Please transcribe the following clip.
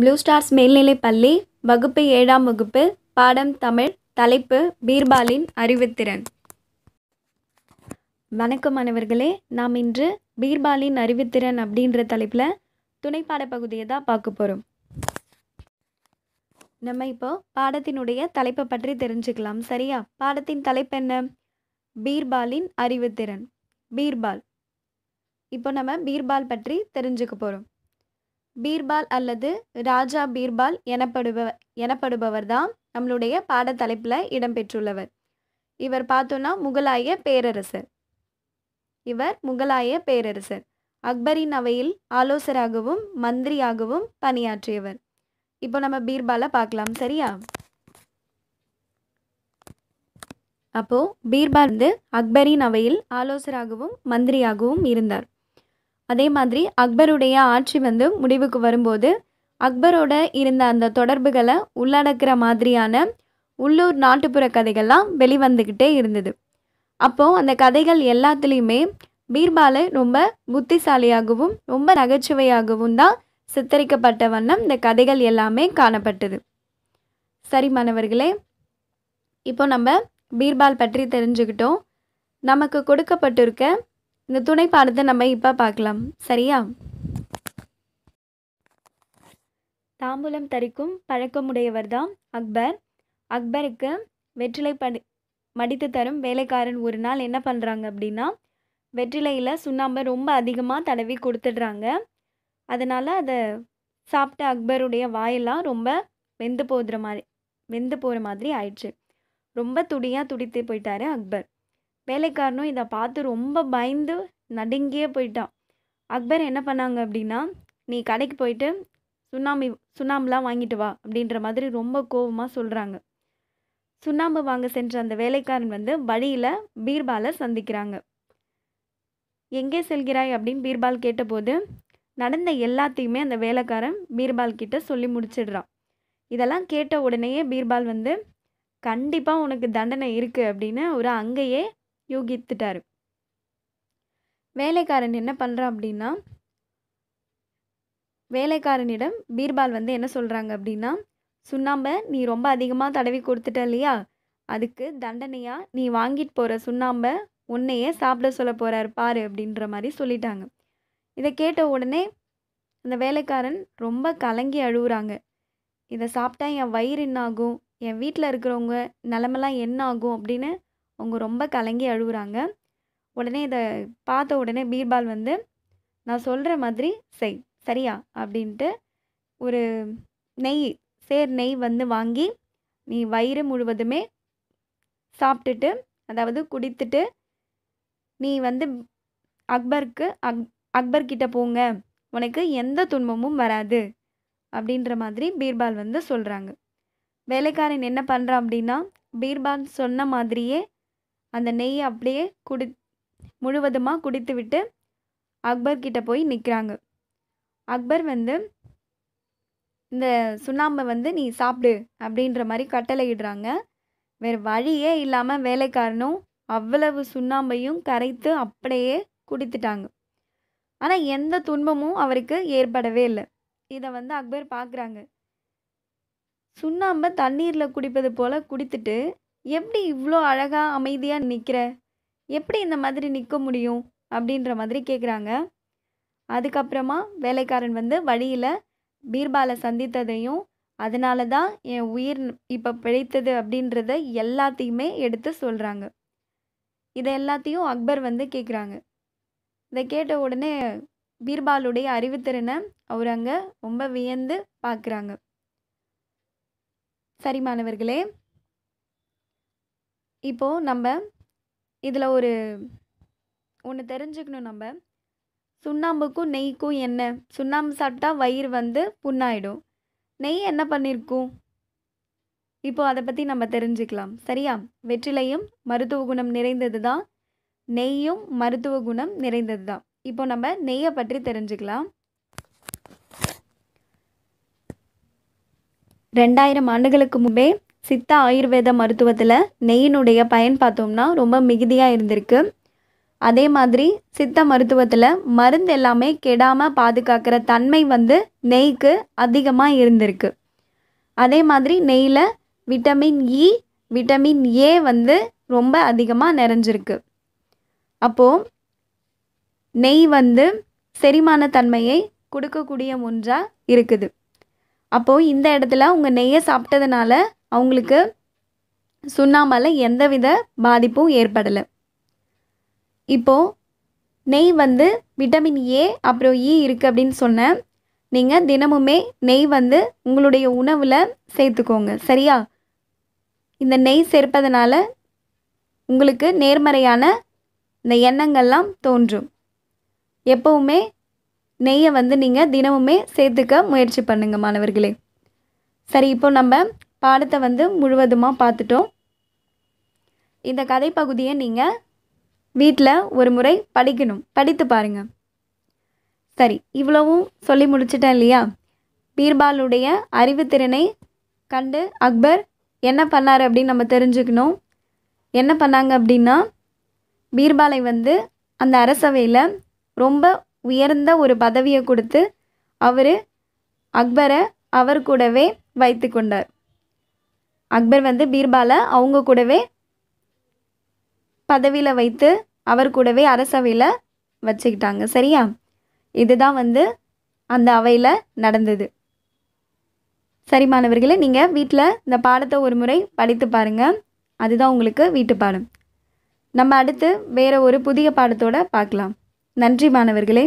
blue stars பள்ளி வகுப்பு ஏழாம் வகுப்பு பாடம் தமிழ் தலைப்பு பீர்பாலின் அறிவுத்திறன் வணக்கம் மாணவர்களே நாம் இன்று பீர்பாலின் அறிவுத்திறன் அப்படின்ற தலைப்பில் துணைப்பாட பகுதியை தான் பார்க்க போகிறோம் நம்ம இப்போ பாடத்தினுடைய தலைப்பை பற்றி தெரிஞ்சுக்கலாம் சரியா பாடத்தின் தலைப்பு என்ன பீர்பாலின் அறிவுத்திறன் பீர்பால் இப்போ நம்ம பீர்பால் பற்றி தெரிஞ்சுக்க போகிறோம் பீர்பால் அல்லது ராஜா பீர்பால் எனப்படுபவர் எனப்படுபவர் தான் நம்மளுடைய பாடத்தலைப்பில் இடம்பெற்றுள்ளவர் இவர் பார்த்தோன்னா முகலாய பேரரசர் இவர் முகலாய பேரரசர் அக்பரின் அவையில் ஆலோசராகவும் மந்திரியாகவும் பணியாற்றியவர் இப்போ நம்ம பீர்பாலை பார்க்கலாம் சரியா அப்போது பீர்பால் வந்து அக்பரின் அவையில் ஆலோசராகவும் மந்திரியாகவும் இருந்தார் அதே மாதிரி அக்பருடைய ஆட்சி வந்து முடிவுக்கு வரும்போது அக்பரோட இருந்த அந்த தொடர்புகளை உள்ளடக்கிற மாதிரியான உள்ளூர் நாட்டுப்புற கதைகள்லாம் வெளிவந்துக்கிட்டே இருந்தது அப்போது அந்த கதைகள் எல்லாத்துலேயுமே பீர்பாலை ரொம்ப புத்திசாலியாகவும் ரொம்ப நகைச்சுவையாகவும் தான் சித்தரிக்கப்பட்ட வண்ணம் இந்த கதைகள் எல்லாமே காணப்பட்டது சரி மாணவர்களே இப்போ நம்ம பீர்பால் பற்றி தெரிஞ்சுக்கிட்டோம் நமக்கு கொடுக்கப்பட்டிருக்க இந்த துணை பாடத்தை நம்ம இப்போ பார்க்கலாம் சரியா தாம்பூலம் தரிக்கும் தான் அக்பர் அக்பருக்கு வெற்றிலை படி மடித்து தரும் வேலைக்காரன் ஒரு நாள் என்ன பண்ணுறாங்க அப்படின்னா வெற்றிலையில் சுண்ணாம்பை ரொம்ப அதிகமாக தடவி கொடுத்துட்றாங்க அதனால் அதை சாப்பிட்ட அக்பருடைய வாயெல்லாம் ரொம்ப வெந்து போகிற மாதிரி வெந்து போகிற மாதிரி ஆயிடுச்சு ரொம்ப துடியாக துடித்து போயிட்டாரு அக்பர் வேலைக்காரனும் இதை பார்த்து ரொம்ப பயந்து நடுங்கியே போயிட்டான் அக்பர் என்ன பண்ணாங்க அப்படின்னா நீ கடைக்கு போயிட்டு சுண்ணாம்பி சுண்ணாம்புலாம் வாங்கிட்டு வா அப்படின்ற மாதிரி ரொம்ப கோபமாக சொல்கிறாங்க சுண்ணாம்பு வாங்க சென்ற அந்த வேலைக்காரன் வந்து வழியில் பீர்பாலை சந்திக்கிறாங்க எங்கே செல்கிறாய் அப்படின்னு பீர்பால் கேட்டபோது நடந்த எல்லாத்தையுமே அந்த வேலைக்காரன் பீர்பால் கிட்ட சொல்லி முடிச்சிடுறான் இதெல்லாம் கேட்ட உடனேயே பீர்பால் வந்து கண்டிப்பாக உனக்கு தண்டனை இருக்குது அப்படின்னு ஒரு அங்கேயே யூகித்துட்டார் வேலைக்காரன் என்ன பண்ணுறான் அப்படின்னா வேலைக்காரனிடம் பீர்பால் வந்து என்ன சொல்கிறாங்க அப்படின்னா சுண்ணாம்பை நீ ரொம்ப அதிகமாக தடவி கொடுத்துட்ட இல்லையா அதுக்கு தண்டனையாக நீ வாங்கிட்டு போகிற சுண்ணாம்பை உன்னையே சாப்பிட சொல்ல போகிறார் பாரு அப்படின்ற மாதிரி சொல்லிட்டாங்க இதை கேட்ட உடனே அந்த வேலைக்காரன் ரொம்ப கலங்கி அழுகுறாங்க இதை சாப்பிட்டா என் வயிறு என்னாகும் என் வீட்டில் இருக்கிறவங்க நிலமெல்லாம் என்ன ஆகும் அப்படின்னு அவங்க ரொம்ப கலங்கி அழுகுறாங்க உடனே இதை பார்த்த உடனே பீர்பால் வந்து நான் சொல்கிற மாதிரி செய் சரியா அப்படின்ட்டு ஒரு நெய் சேர் நெய் வந்து வாங்கி நீ வயிறு முழுவதுமே சாப்பிட்டுட்டு அதாவது குடித்துட்டு நீ வந்து அக்பருக்கு அக் அக்பர்கிட்ட போங்க உனக்கு எந்த துன்பமும் வராது அப்படின்ற மாதிரி பீர்பால் வந்து சொல்கிறாங்க வேலைக்காரன் என்ன பண்ணுறான் அப்படின்னா பீர்பால் சொன்ன மாதிரியே அந்த நெய் அப்படியே குடி முழுவதுமாக குடித்து விட்டு அக்பர்கிட்ட போய் நிற்கிறாங்க அக்பர் வந்து இந்த சுண்ணாம்பை வந்து நீ சாப்பிடு அப்படின்ற மாதிரி கட்டளையிடுறாங்க வேறு வழியே இல்லாமல் வேலைக்காரனும் அவ்வளவு சுண்ணாம்பையும் கரைத்து அப்படியே குடித்துட்டாங்க ஆனால் எந்த துன்பமும் அவருக்கு ஏற்படவே இல்லை இதை வந்து அக்பர் பார்க்குறாங்க சுண்ணாம்பை தண்ணீரில் குடிப்பது போல் குடித்துட்டு எப்படி இவ்வளோ அழகாக அமைதியாக நிற்கிற எப்படி இந்த மாதிரி நிற்க முடியும் அப்படின்ற மாதிரி கேட்குறாங்க அதுக்கப்புறமா வேலைக்காரன் வந்து வழியில் பீர்பாலை சந்தித்ததையும் அதனால தான் என் உயிர் இப்போ பிழைத்தது அப்படின்றத எல்லாத்தையுமே எடுத்து சொல்கிறாங்க இதை எல்லாத்தையும் அக்பர் வந்து கேட்குறாங்க இதை கேட்ட உடனே பீர்பாலுடைய அறிவுத்திறனை அவர் அங்கே ரொம்ப வியந்து பார்க்குறாங்க சரி மாணவர்களே இப்போது நம்ம இதில் ஒரு ஒன்று தெரிஞ்சுக்கணும் நம்ம சுண்ணாம்புக்கும் நெய்க்கும் என்ன சுண்ணாம்பு சாப்பிட்டா வயிறு வந்து புண்ணாயிடும் நெய் என்ன பண்ணியிருக்கும் இப்போது அதை பற்றி நம்ம தெரிஞ்சுக்கலாம் சரியா வெற்றிலையும் மருத்துவ குணம் நிறைந்தது தான் நெய்யும் மருத்துவ குணம் நிறைந்தது தான் இப்போ நம்ம நெய்யை பற்றி தெரிஞ்சுக்கலாம் ரெண்டாயிரம் ஆண்டுகளுக்கு முன்பே சித்த ஆயுர்வேத மருத்துவத்தில் நெய்யினுடைய பயன் பார்த்தோம்னா ரொம்ப மிகுதியாக இருந்திருக்கு அதே மாதிரி சித்த மருத்துவத்தில் மருந்து எல்லாமே கெடாமல் பாதுகாக்கிற தன்மை வந்து நெய்க்கு அதிகமாக இருந்திருக்கு அதே மாதிரி நெய்யில் vitamin E e, vitamin A வந்து ரொம்ப அதிகமாக நிறைஞ்சிருக்கு அப்போது நெய் வந்து செரிமான தன்மையை கொடுக்கக்கூடிய ஒன்றாக இருக்குது அப்போது இந்த இடத்துல உங்கள் நெய்யை சாப்பிட்டதுனால அவங்களுக்கு சுண்ணாமல் எந்தவித பாதிப்பும் ஏற்படலை இப்போது நெய் வந்து விட்டமின் ஏ அப்புறம் இ இருக்குது அப்படின்னு சொன்னேன் நீங்கள் தினமுமே நெய் வந்து உங்களுடைய உணவில் சேர்த்துக்கோங்க சரியா இந்த நெய் சேர்ப்பதனால உங்களுக்கு நேர்மறையான இந்த எண்ணங்கள்லாம் தோன்றும் எப்போவுமே நெய்யை வந்து நீங்கள் தினமுமே சேர்த்துக்க முயற்சி பண்ணுங்கள் மாணவர்களே சரி இப்போ நம்ம பாடத்தை வந்து முழுவதுமாக பார்த்துட்டோம் இந்த கதை பகுதியை நீங்கள் வீட்டில் ஒரு முறை படிக்கணும் படித்து பாருங்கள் சரி இவ்வளவும் சொல்லி முடிச்சிட்டேன் இல்லையா பீர்பாலுடைய அறிவுத்திறனை கண்டு அக்பர் என்ன பண்ணார் அப்படின்னு நம்ம தெரிஞ்சுக்கணும் என்ன பண்ணாங்க அப்படின்னா பீர்பாலை வந்து அந்த அரசவையில் ரொம்ப உயர்ந்த ஒரு பதவியை கொடுத்து அவர் அக்பரை அவர் கூடவே வைத்து கொண்டார் அக்பர் வந்து பீர்பாலை அவங்க கூடவே பதவியில் வைத்து அவர் கூடவே அரசவையில் வச்சுக்கிட்டாங்க சரியா இதுதான் வந்து அந்த அவையில் நடந்தது சரி மாணவர்களே நீங்கள் வீட்டில் இந்த பாடத்தை ஒரு முறை படித்து பாருங்கள் அதுதான் உங்களுக்கு வீட்டு பாடம் நம்ம அடுத்து வேறு ஒரு புதிய பாடத்தோடு பார்க்கலாம் நன்றி மாணவர்களே